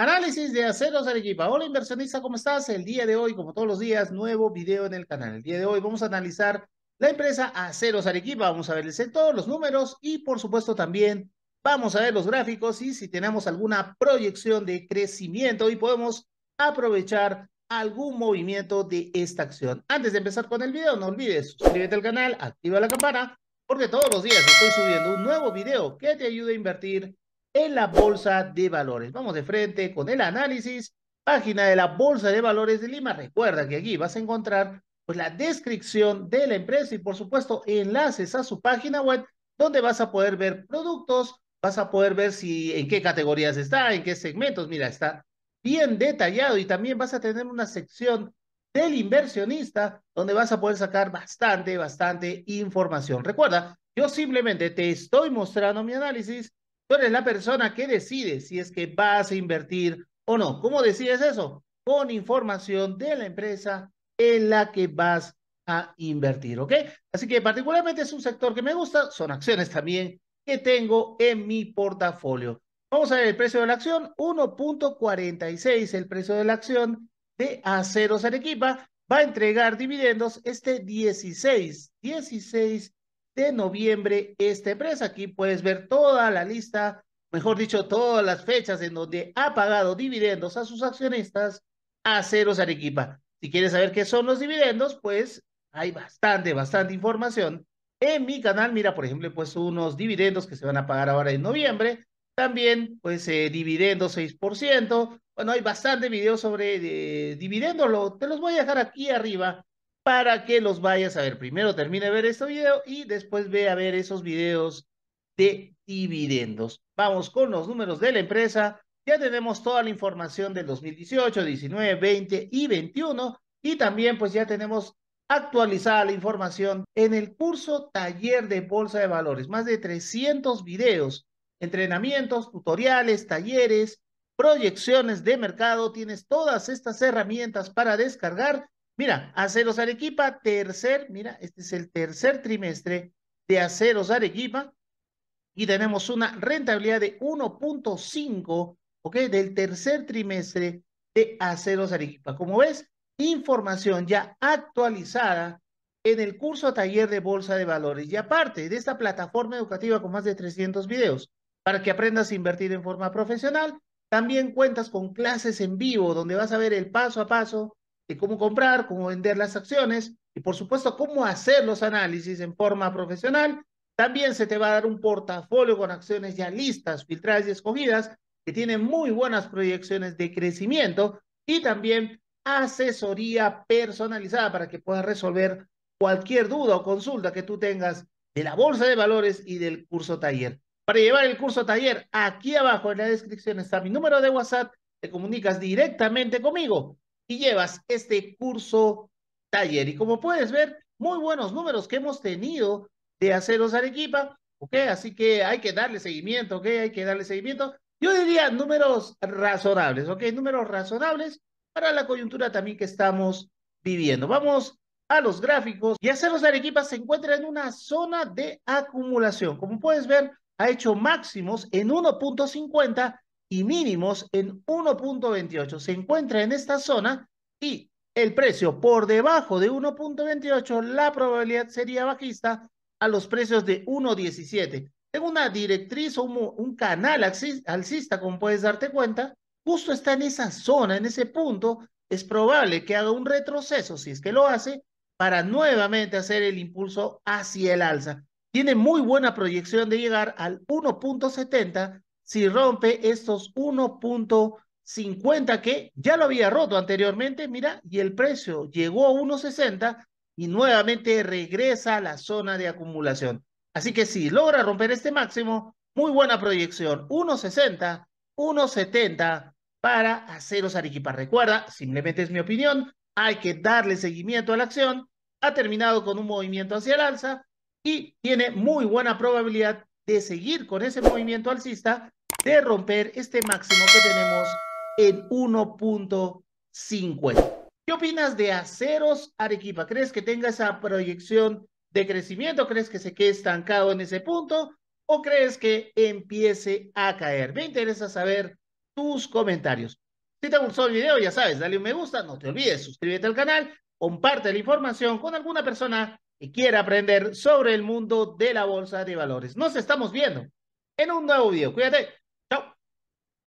Análisis de Aceros Arequipa. Hola inversionista, ¿cómo estás? El día de hoy, como todos los días, nuevo video en el canal. El día de hoy vamos a analizar la empresa Aceros Arequipa. Vamos a ver el sector, los números y por supuesto también vamos a ver los gráficos y si tenemos alguna proyección de crecimiento y podemos aprovechar algún movimiento de esta acción. Antes de empezar con el video, no olvides suscríbete al canal, activa la campana, porque todos los días estoy subiendo un nuevo video que te ayude a invertir en la Bolsa de Valores. Vamos de frente con el análisis, página de la Bolsa de Valores de Lima. Recuerda que aquí vas a encontrar pues, la descripción de la empresa y, por supuesto, enlaces a su página web donde vas a poder ver productos, vas a poder ver si en qué categorías está, en qué segmentos. Mira, está bien detallado y también vas a tener una sección del inversionista donde vas a poder sacar bastante, bastante información. Recuerda, yo simplemente te estoy mostrando mi análisis Tú eres la persona que decide si es que vas a invertir o no. ¿Cómo decides eso? Con información de la empresa en la que vas a invertir, ¿ok? Así que particularmente es un sector que me gusta, son acciones también que tengo en mi portafolio. Vamos a ver el precio de la acción, 1.46 el precio de la acción de Aceros Arequipa, va a entregar dividendos este 16, 16 de noviembre esta empresa. Aquí puedes ver toda la lista, mejor dicho, todas las fechas en donde ha pagado dividendos a sus accionistas Aceros Arequipa. Si quieres saber qué son los dividendos, pues hay bastante, bastante información. En mi canal, mira, por ejemplo, pues unos dividendos que se van a pagar ahora en noviembre. También, pues, eh, dividendos 6%. Bueno, hay bastante videos sobre eh, dividendos. te los voy a dejar aquí arriba para que los vayas a ver. Primero termine de ver este video y después ve a ver esos videos de dividendos. Vamos con los números de la empresa. Ya tenemos toda la información del 2018, 19, 20 y 21 y también pues ya tenemos actualizada la información en el curso Taller de Bolsa de Valores. Más de 300 videos, entrenamientos, tutoriales, talleres, proyecciones de mercado. Tienes todas estas herramientas para descargar Mira, Aceros Arequipa, tercer, mira, este es el tercer trimestre de Aceros Arequipa y tenemos una rentabilidad de 1.5, ¿ok? Del tercer trimestre de Aceros Arequipa. Como ves, información ya actualizada en el curso taller de Bolsa de Valores y aparte de esta plataforma educativa con más de 300 videos para que aprendas a invertir en forma profesional, también cuentas con clases en vivo donde vas a ver el paso a paso de cómo comprar, cómo vender las acciones y por supuesto cómo hacer los análisis en forma profesional. También se te va a dar un portafolio con acciones ya listas, filtradas y escogidas que tienen muy buenas proyecciones de crecimiento y también asesoría personalizada para que puedas resolver cualquier duda o consulta que tú tengas de la bolsa de valores y del curso taller. Para llevar el curso taller, aquí abajo en la descripción está mi número de WhatsApp, te comunicas directamente conmigo y llevas este curso taller. Y como puedes ver, muy buenos números que hemos tenido de Aceros Arequipa, ¿ok? Así que hay que darle seguimiento, ¿ok? Hay que darle seguimiento. Yo diría números razonables, ¿ok? Números razonables para la coyuntura también que estamos viviendo. Vamos a los gráficos. Y Aceros Arequipa se encuentra en una zona de acumulación. Como puedes ver, ha hecho máximos en 1.50 y mínimos en 1.28. Se encuentra en esta zona y el precio por debajo de 1.28, la probabilidad sería bajista a los precios de 1.17. tengo una directriz o un canal alcista, como puedes darte cuenta, justo está en esa zona, en ese punto, es probable que haga un retroceso, si es que lo hace, para nuevamente hacer el impulso hacia el alza. Tiene muy buena proyección de llegar al 1.70 si rompe estos 1.50 que ya lo había roto anteriormente, mira, y el precio llegó a 1.60 y nuevamente regresa a la zona de acumulación. Así que si logra romper este máximo, muy buena proyección, 1.60, 1.70 para Aceros Arequipa. Recuerda, simplemente es mi opinión, hay que darle seguimiento a la acción, ha terminado con un movimiento hacia el alza y tiene muy buena probabilidad de seguir con ese movimiento alcista de romper este máximo que tenemos en 1.50. ¿Qué opinas de Aceros Arequipa? ¿Crees que tenga esa proyección de crecimiento? ¿Crees que se quede estancado en ese punto? ¿O crees que empiece a caer? Me interesa saber tus comentarios. Si te gustó el video, ya sabes, dale un me gusta, no te olvides, suscríbete al canal, comparte la información con alguna persona que quiera aprender sobre el mundo de la bolsa de valores. Nos estamos viendo en un nuevo video. Cuídate.